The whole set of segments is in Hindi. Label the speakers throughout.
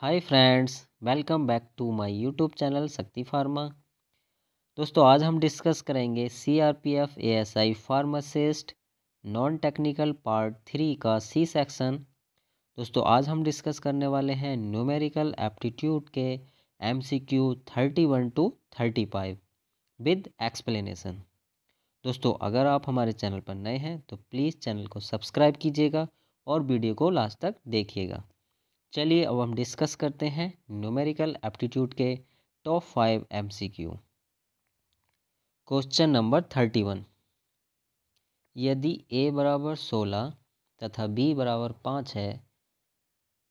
Speaker 1: hi friends welcome back to my YouTube channel Shakti pharma दोस्तों आज हम डिस्कस करेंगे CRPF ASI pharmacist non technical part three का सी सेक्शन दोस्तों आज हम डिस्कस करने वाले हैं न्यूमेरिकल एप्टीट्यूड के MCQ thirty one to thirty five with explanation दोस्तों अगर आप हमारे चैनल पर नए हैं तो प्लीज़ चैनल को सब्सक्राइब कीजिएगा और वीडियो को लास्ट तक देखिएगा चलिए अब हम डिस्कस करते हैं न्यूमेरिकल एप्टीट्यूड के top five MCQ question number thirty one यदि ए बराबर सोलह तथा बी बराबर पाँच है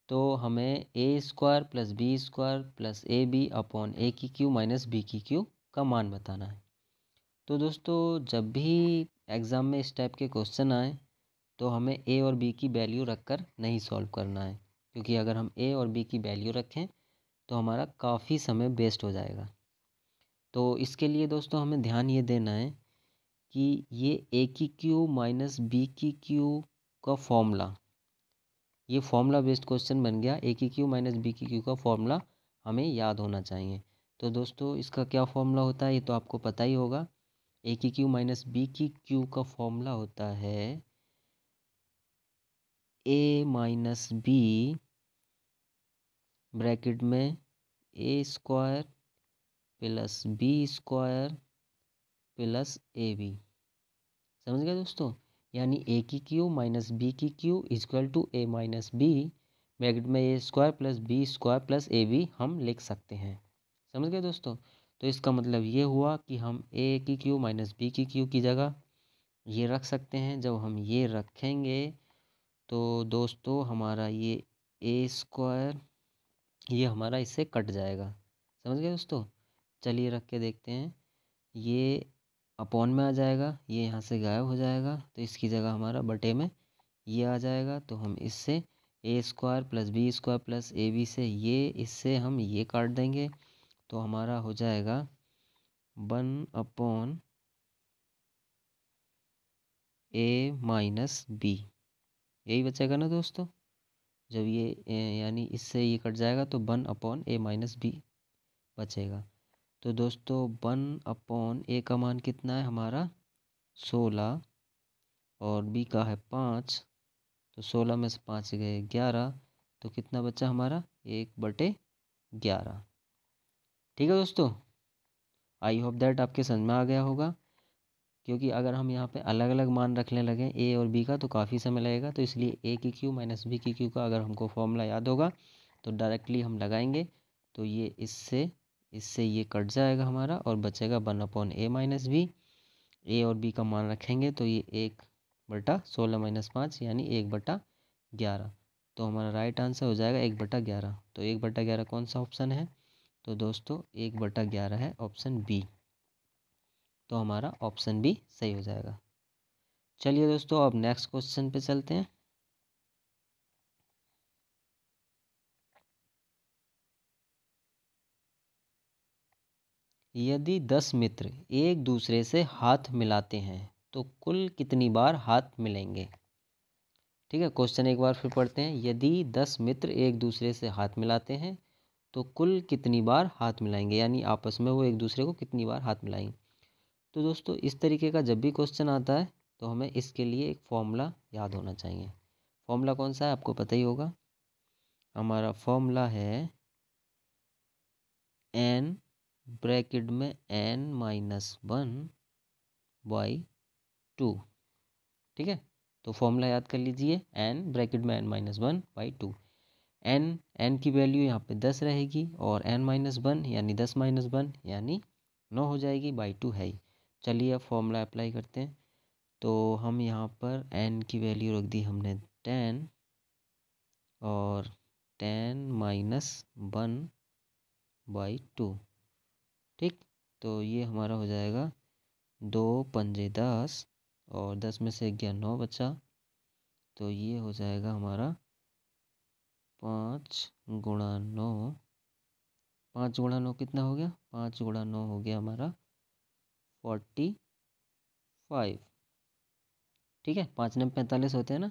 Speaker 1: तो हमें A square plus B square plus A B upon A की क्यू माइनस बी की क्यू का मान बताना है तो दोस्तों जब भी एग्ज़ाम में इस टाइप के क्वेश्चन आए तो हमें ए और बी की वैल्यू रखकर नहीं सॉल्व करना है क्योंकि अगर हम ए और बी की वैल्यू रखें तो हमारा काफ़ी समय वेस्ट हो जाएगा तो इसके लिए दोस्तों हमें ध्यान ये देना है कि ये ए की क्यू माइनस बी की क्यू का फॉर्मूला ये फॉर्मूला बेस्ड क्वेश्चन बन गया ए की क्यू माइनस बी की क्यू का फॉर्मूला हमें याद होना चाहिए तो दोस्तों इसका क्या फॉर्मूला होता है ये तो आपको पता ही होगा ए की क्यू माइनस बी की क्यू का फॉर्मूला होता है ए माइनस बी ब्रैकेट में A square plus B square plus A B समझ गए दोस्तों यानी ए की क्यू माइनस बी की cube is equal to A minus B bracket में A square plus B square plus A B हम लिख सकते हैं समझ गए दोस्तों तो इसका मतलब ये हुआ कि हम ए की क्यू माइनस बी की क्यू की जगह ये रख सकते हैं जब हम ये रखेंगे तो दोस्तों हमारा ये ए स्क्वायर ये हमारा इससे कट जाएगा समझ गए दोस्तों चलिए रख के देखते हैं ये अपॉन में आ जाएगा ये यहाँ से गायब हो जाएगा तो इसकी जगह हमारा बटे में ये आ जाएगा तो हम इससे A square plus B square plus A B से ये इससे हम ये काट देंगे तो हमारा हो जाएगा one upon A minus B यही बचेगा ना दोस्तों जब ये यानी इससे ये कट जाएगा तो one upon A minus B बचेगा तो दोस्तों वन अपॉन ए का मान कितना है हमारा सोलह और बी का है पाँच तो सोलह में से पाँच गए ग्यारह तो कितना बचा हमारा एक बटे ग्यारह ठीक है दोस्तों आई होप दैट आपके समझ में आ गया होगा क्योंकि अगर हम यहाँ पे अलग अलग मान रखने लगें ए और बी का तो काफ़ी समय लगेगा तो इसलिए ए की क्यू माइनस बी की क्यू का अगर हमको फॉर्मूला याद होगा तो डायरेक्टली हम लगाएंगे तो ये इससे इससे ये कट जाएगा हमारा और बचेगा one upon A minus B A और बी का मान रखेंगे तो ये एक बटा सोलह माइनस पाँच यानी एक बटा ग्यारह तो हमारा राइट आंसर हो जाएगा एक बटा ग्यारह तो एक बटा ग्यारह कौन सा ऑप्शन है तो दोस्तों एक बटा ग्यारह है ऑप्शन बी तो हमारा ऑप्शन भी सही हो जाएगा चलिए दोस्तों अब नेक्स्ट क्वेश्चन पे चलते हैं यदि दस मित्र एक दूसरे से हाथ मिलाते हैं तो कुल कितनी बार हाथ मिलेंगे ठीक है क्वेश्चन एक बार फिर पढ़ते हैं यदि दस मित्र एक दूसरे से हाथ मिलाते हैं तो कुल कितनी बार हाथ मिलाएंगे यानी आपस में वो एक दूसरे को कितनी बार हाथ मिलाएंगे तो दोस्तों इस तरीके का जब भी क्वेश्चन आता है तो हमें इसके लिए एक फॉर्मूला याद होना चाहिए फॉर्मूला कौन सा है आपको पता ही होगा हमारा फॉर्मूला है एन ब्रैकेट में N minus one by two ठीक है तो फॉर्मूला याद कर लीजिए एन ब्रैकेट में N minus one by two N N की वैल्यू यहाँ पे दस रहेगी और एन माइनस वन यानी दस माइनस वन यानी नौ हो जाएगी बाई टू है ही चलिए अब फॉर्मूला अप्लाई करते हैं तो हम यहाँ पर एन की वैल्यू रख दी हमने टेन और ten minus one by two ठीक तो ये हमारा हो जाएगा दो पंजे दस और दस में से ग्यारह नौ बचा तो ये हो जाएगा हमारा पाँच गुणा नौ पाँच गुणा नौ कितना हो गया पाँच गुणा नौ हो गया हमारा फोर्टी फाइव ठीक है पाँच नंबर पैंतालीस होते हैं ना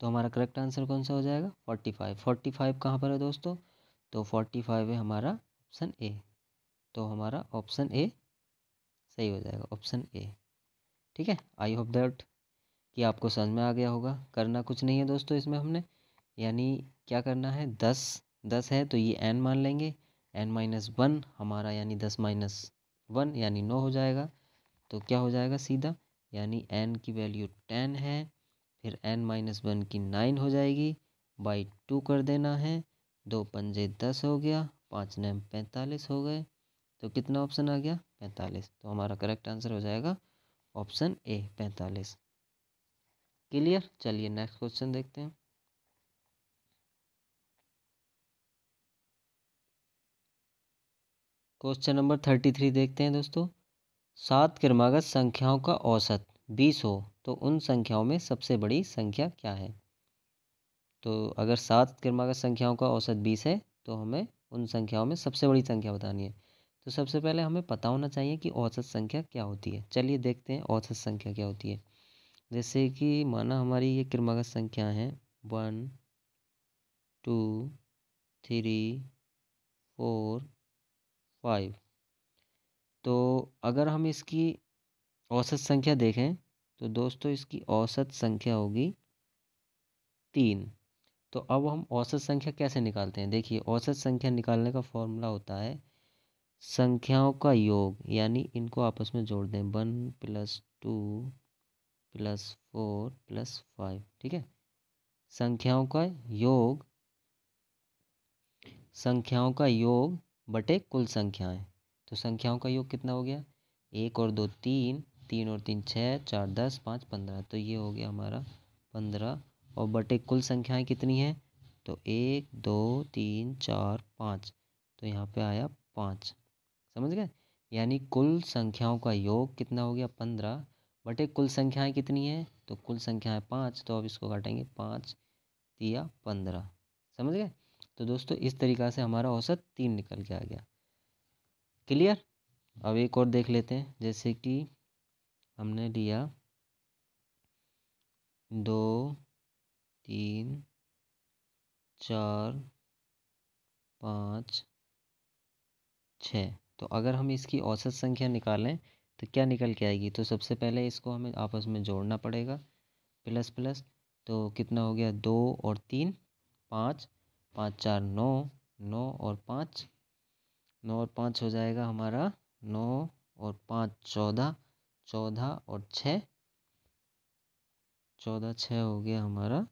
Speaker 1: तो हमारा करेक्ट आंसर कौन सा हो जाएगा फोर्टी फाइव फोर्टी फाइव कहाँ पर है दोस्तों तो फोर्टी फाइव है हमारा ऑप्शन ए तो हमारा ऑप्शन ए सही हो जाएगा ऑप्शन ए ठीक है आई होप दैट कि आपको समझ में आ गया होगा करना कुछ नहीं है दोस्तों इसमें हमने यानी क्या करना है दस दस है तो ये एन मान लेंगे एन माइनस वन हमारा यानी दस माइनस वन यानी नौ हो जाएगा तो क्या हो जाएगा सीधा यानी एन की वैल्यू टेन है फिर एन माइनस वन की नाइन हो जाएगी बाई टू कर देना है दो पंजे दस हो गया पाँच नम पैंतालीस हो गए तो कितना ऑप्शन आ गया पैंतालीस तो हमारा करेक्ट आंसर हो जाएगा ऑप्शन ए पैंतालीस क्लियर चलिए नेक्स्ट क्वेश्चन देखते हैं क्वेश्चन नंबर थर्टी थ्री देखते हैं दोस्तों सात क्रमागत संख्याओं का औसत बीस हो तो उन संख्याओं में सबसे बड़ी संख्या क्या है तो अगर सात क्रमागत संख्याओं का औसत बीस है तो हमें उन संख्याओं में सबसे बड़ी संख्या बतानी है तो सबसे पहले हमें पता होना चाहिए कि औसत संख्या क्या होती है चलिए देखते हैं औसत संख्या क्या होती है जैसे कि माना हमारी ये क्रमागत संख्या है one two three four five तो अगर हम इसकी औसत संख्या देखें तो दोस्तों इसकी औसत संख्या होगी तीन तो अब हम औसत संख्या कैसे निकालते हैं देखिए औसत संख्या निकालने का फॉर्मूला होता है संख्याओं का योग यानी इनको आपस में जोड़ दें one plus two plus four plus five ठीक है संख्याओं का योग संख्याओं का योग बटे कुल संख्याएं तो संख्याओं का योग कितना हो गया एक और दो तीन तीन और तीन छः चार दस पाँच पंद्रह तो ये हो गया हमारा पंद्रह और बटे कुल संख्याएं कितनी हैं तो एक दो तीन चार पाँच तो यहाँ पे आया पाँच समझ गए यानी कुल संख्याओं का योग कितना हो गया पंद्रह बटे कुल संख्याएं कितनी हैं तो कुल संख्याएं पाँच तो अब इसको काटेंगे पाँच दिया पंद्रह समझ गए तो दोस्तों इस तरीक़ा से हमारा औसत तीन निकल के आ गया क्लियर अब एक और देख लेते हैं जैसे कि हमने लिया दो तीन चार पाँच छ तो अगर हम इसकी औसत संख्या निकालें तो क्या निकल के आएगी तो सबसे पहले इसको हमें आपस में जोड़ना पड़ेगा प्लस प्लस तो कितना हो गया दो और तीन पाँच पाँच चार नौ नौ और पाँच नौ और पाँच हो जाएगा हमारा नौ और पाँच चौदह चौदह और छः चौदह छः हो गया हमारा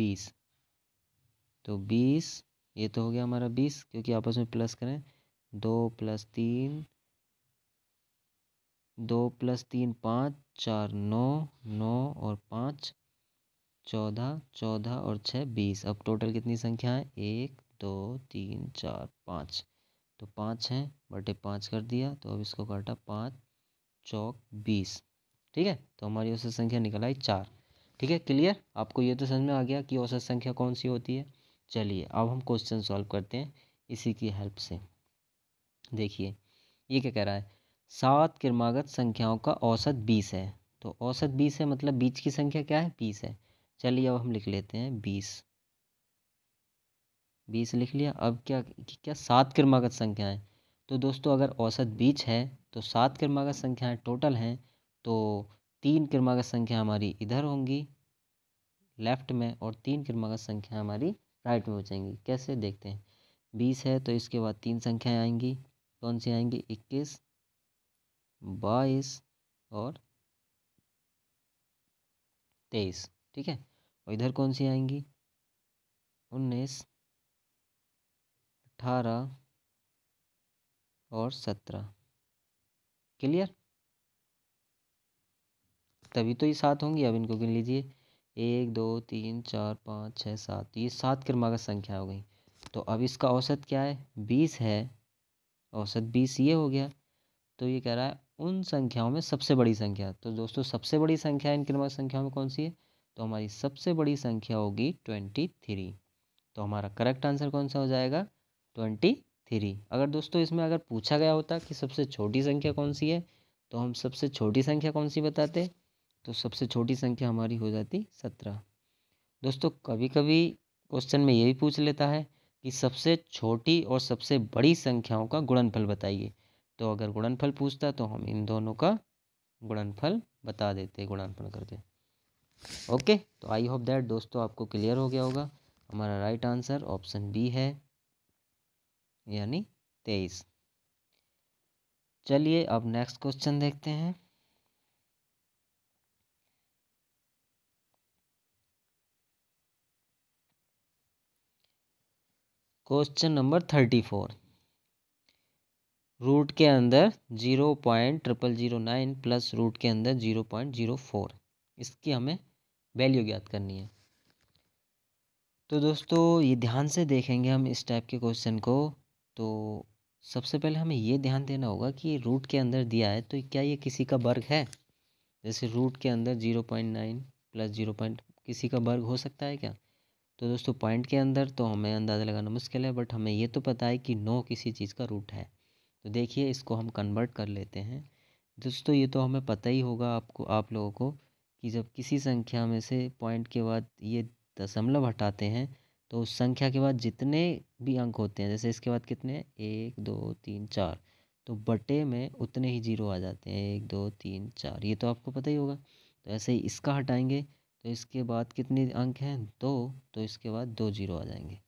Speaker 1: बीस तो बीस ये तो हो गया हमारा बीस क्योंकि आपस में प्लस करें दो प्लस तीन दो प्लस तीन पाँच चार नौ नौ और पाँच चौदह चौदह और छः बीस अब टोटल कितनी संख्या है एक दो तीन चार पाँच तो पाँच है बटे पाँच कर दिया तो अब इसको काटा पाँच चौक बीस ठीक है तो हमारी औसत संख्या निकल आई चार ठीक है क्लियर आपको ये तो समझ में आ गया कि औसत संख्या कौन सी होती है चलिए अब हम क्वेश्चन सॉल्व करते हैं इसी की हेल्प से देखिए ये क्या कह रहा है सात क्रमागत संख्याओं का औसत बीस है तो औसत बीस है मतलब बीच की संख्या क्या है बीस है चलिए अब हम लिख लेते हैं बीस बीस लिख लिया अब क्या क्या सात क्रमागत संख्या है तो दोस्तों अगर औसत बीच है तो सात क्रमागत संख्याएं टोटल हैं तो तीन क्रमागत संख्या हमारी इधर होंगी लेफ्ट में और तीन क्रमागत संख्या हमारी राइट में हो जाएंगी कैसे देखते हैं बीस है तो इसके बाद तीन संख्याएं आएंगी कौन सी आएंगी इक्कीस बाईस और तेईस ठीक है और इधर कौन सी आएंगी उन्नीस अठारह और सत्रह क्लियर तभी तो ये सात होंगी अब इनको गिन लीजिए एक दो तीन चार पाँच छः सात तो ये सात क्रमागत संख्या हो गई तो अब इसका औसत क्या है बीस है औसत बीस ये हो गया तो ये कह रहा है उन संख्याओं में सबसे बड़ी संख्या तो दोस्तों सबसे बड़ी संख्या इन क्रमागत संख्याओं में कौन सी है तो हमारी सबसे बड़ी संख्या होगी ट्वेंटी थ्री तो हमारा करेक्ट आंसर कौन सा हो जाएगा ट्वेंटी थ्री अगर दोस्तों इसमें अगर पूछा गया होता कि सबसे छोटी संख्या कौन सी है तो हम सबसे छोटी संख्या कौन सी बताते तो सबसे छोटी संख्या हमारी हो जाती सत्रह दोस्तों कभी कभी क्वेश्चन में ये भी पूछ लेता है कि सबसे छोटी और सबसे बड़ी संख्याओं का गुणनफल बताइए तो अगर गुणनफल पूछता तो हम इन दोनों का गुणनफल बता देते गुणनफल करके ओके तो आई होप दैट दोस्तों आपको क्लियर हो गया होगा हमारा राइट आंसर ऑप्शन बी है यानी तेईस चलिए अब नेक्स्ट क्वेश्चन देखते हैं question number thirty four root के अंदर zero point triple zero nine plus root के अंदर जीरो पॉइंट जीरो फोर इसकी हमें वैल्यू ज्ञात करनी है तो दोस्तों ये ध्यान से देखेंगे हम इस टाइप के क्वेश्चन को तो सबसे पहले हमें ये ध्यान देना होगा कि रूट के अंदर दिया है तो क्या ये किसी का वर्ग है जैसे रूट के अंदर zero point nine plus zero point किसी का वर्ग हो सकता है क्या तो दोस्तों पॉइंट के अंदर तो हमें अंदाज़ा लगाना मुश्किल है बट हमें ये तो पता है कि नौ किसी चीज़ का रूट है तो देखिए इसको हम कन्वर्ट कर लेते हैं दोस्तों ये तो हमें पता ही होगा आपको आप लोगों को कि जब किसी संख्या में से पॉइंट के बाद ये दशमलव हटाते हैं तो उस संख्या के बाद जितने भी अंक होते हैं जैसे इसके बाद कितने हैं एक दो तीन चार तो बटे में उतने ही जीरो आ जाते हैं एक दो तीन चार ये तो आपको पता ही होगा तो ऐसे ही इसका हटाएंगे तो इसके बाद कितने अंक हैं दो तो इसके बाद दो जीरो आ जाएंगे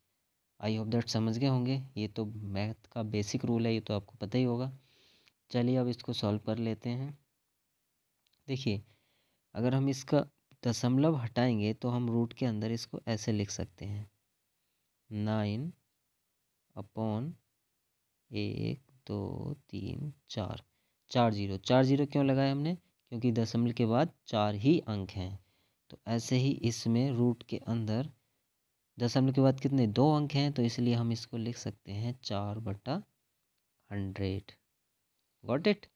Speaker 1: आई होप दैट समझ गए होंगे ये तो मैथ का बेसिक रूल है ये तो आपको पता ही होगा चलिए अब इसको सॉल्व कर लेते हैं देखिए अगर हम इसका दशमलव हटाएंगे तो हम रूट के अंदर इसको ऐसे लिख सकते हैं नाइन अपॉन एक दो तीन चार चार जीरो चार जीरो क्यों लगाए हमने क्योंकि दशमलव के बाद चार ही अंक हैं तो ऐसे ही इसमें रूट के अंदर दशमलव के बाद कितने दो अंक हैं तो इसलिए हम इसको लिख सकते हैं चार बटा हंड्रेड गॉट इट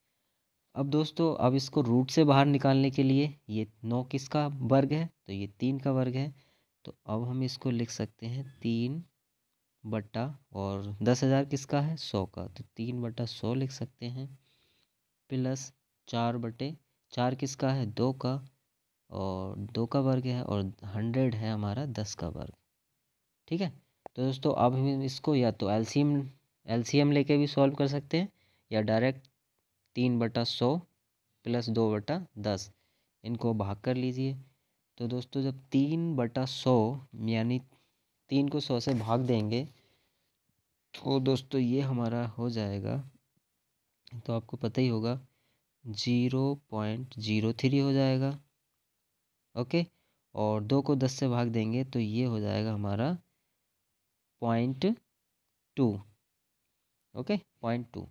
Speaker 1: अब दोस्तों अब इसको रूट से बाहर निकालने के लिए ये नौ किसका वर्ग है तो ये तीन का वर्ग है तो अब हम इसको लिख सकते हैं तीन बटा और दस हज़ार किसका है सौ का तो तीन बटा सौ लिख सकते हैं प्लस चार बटे चार किसका है दो का और दो का वर्ग है और हंड्रेड है हमारा दस का वर्ग ठीक है तो दोस्तों अब हम इसको या तो एलसीएम एलसीएम लेके भी सॉल्व कर सकते हैं या डायरेक्ट तीन बटा सौ प्लस दो बटा दस इनको भाग कर लीजिए तो दोस्तों जब तीन बटा सौ यानी तीन को सौ से भाग देंगे तो दोस्तों ये हमारा हो जाएगा तो आपको पता ही होगा ज़ीरो पॉइंट ज़ीरो थ्री हो जाएगा ओके और दो को दस से भाग देंगे तो ये हो जाएगा हमारा point two okay point two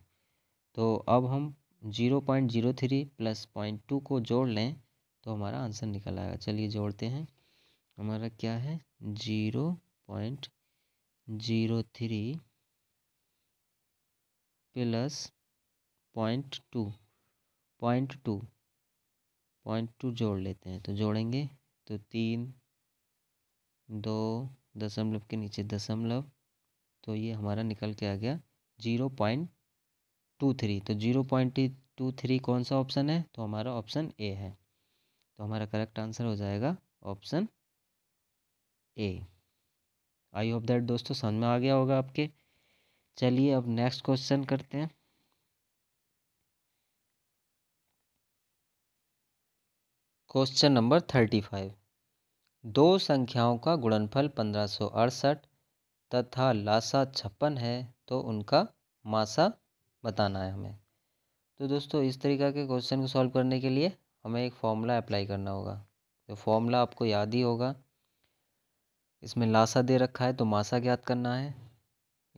Speaker 1: तो अब हम zero point zero three plus point two को जोड़ लें तो हमारा आंसर निकल आएगा चलिए जोड़ते हैं हमारा क्या है zero point zero three plus point two point two point two जोड़ लेते हैं तो जोड़ेंगे तो तीन दो दशमलव के नीचे दशमलव तो ये हमारा निकल के आ गया जीरो पॉइंट टू थ्री तो जीरो पॉइंट टू थ्री कौन सा ऑप्शन है तो हमारा ऑप्शन ए है तो हमारा करेक्ट आंसर हो जाएगा option A I hope that दोस्तों समझ में आ गया होगा आपके चलिए अब नेक्स्ट क्वेश्चन करते हैं क्वेश्चन नंबर थर्टी फाइव दो संख्याओं का गुणनफल पंद्रह सौ अड़सठ तथा लासा छप्पन है तो उनका मासा बताना है हमें तो दोस्तों इस तरीका के क्वेश्चन को सॉल्व करने के लिए हमें एक फॉर्मूला अप्लाई करना होगा तो फॉर्मूला आपको याद ही होगा इसमें लासा दे रखा है तो मासा ज्ञात करना है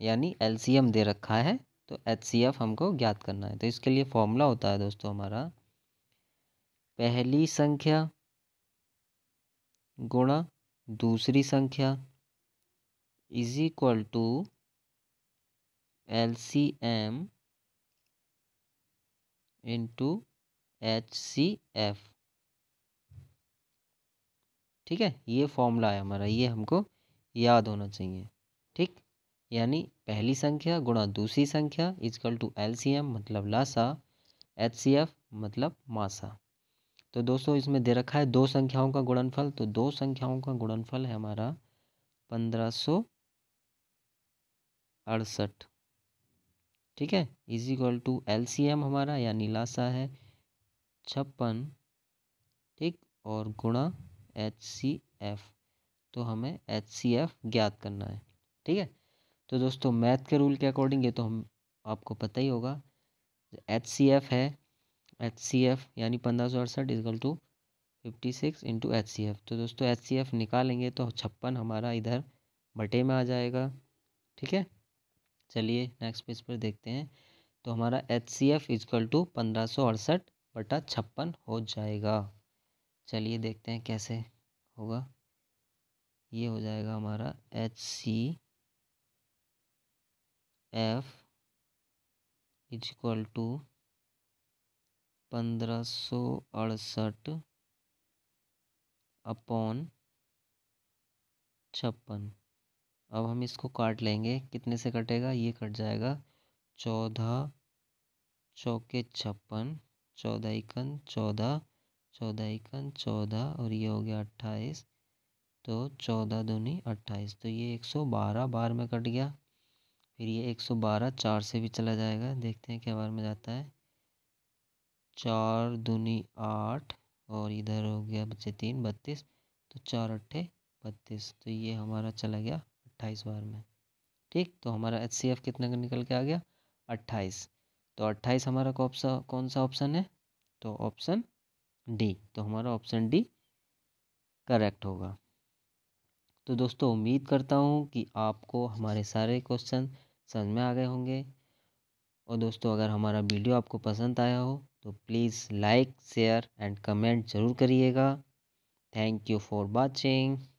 Speaker 1: यानी एल दे रखा है तो एच हमको ज्ञात करना है तो इसके लिए फॉर्मूला होता है दोस्तों हमारा पहली संख्या गुणा दूसरी संख्या is equal to L C M into H C F ठीक है ये फॉर्मूला है हमारा ये हमको याद होना चाहिए ठीक यानी पहली संख्या गुणा दूसरी संख्या is equal to L C M मतलब लासा एच सी एफ मतलब मासा तो दोस्तों इसमें दे रखा है दो संख्याओं का गुणनफल तो दो संख्याओं का गुणनफल है हमारा पंद्रह सौ अड़सठ ठीक है is equal to L C M हमारा यानी लासा है छप्पन ठीक और गुणा एच सी एफ़ तो हमें एच सी एफ़ ज्ञात करना है ठीक है तो दोस्तों मैथ के रूल के अकॉर्डिंग ये तो हम आपको पता ही होगा एच सी एफ़ है एच सी एफ़ यानी पंद्रह सौ अड़सठ is equal to fifty six into H C F तो दोस्तों एच सी एफ़ निकालेंगे तो छप्पन हमारा इधर बटे में आ जाएगा ठीक है चलिए नेक्स्ट पेज पर देखते हैं तो हमारा H C F is equal to पंद्रह सौ अड़सठ बटा छप्पन हो जाएगा चलिए देखते हैं कैसे होगा ये हो जाएगा हमारा H C F is equal to पंद्रह सौ अड़सठ अपॉन छप्पन अब हम इसको काट लेंगे कितने से कटेगा ये कट जाएगा चौदह चौके छप्पन चौदह इकन चौदह चौदह इकन चौदह और ये हो गया अट्ठाईस तो चौदह दूनी अट्ठाईस तो ये एक सौ बारह बार में कट गया फिर ये एक सौ बारह चार से भी चला जाएगा देखते हैं क्या बार में जाता है चार दूनी आठ और इधर हो गया बच्चे तीन बत्तीस तो चार अट्ठे बत्तीस तो ये हमारा चला गया अट्ठाईस बार में ठीक तो हमारा एच कितने का निकल के आ गया अट्ठाईस तो अट्ठाईस हमारा कौन सा कौन सा ऑप्शन है तो ऑप्शन डी तो हमारा ऑप्शन डी करेक्ट होगा तो दोस्तों उम्मीद करता हूँ कि आपको हमारे सारे क्वेश्चन समझ में आ गए होंगे और दोस्तों अगर हमारा वीडियो आपको पसंद आया हो तो please like share and comment ज़रूर करिएगा थैंक यू फॉर वॉचिंग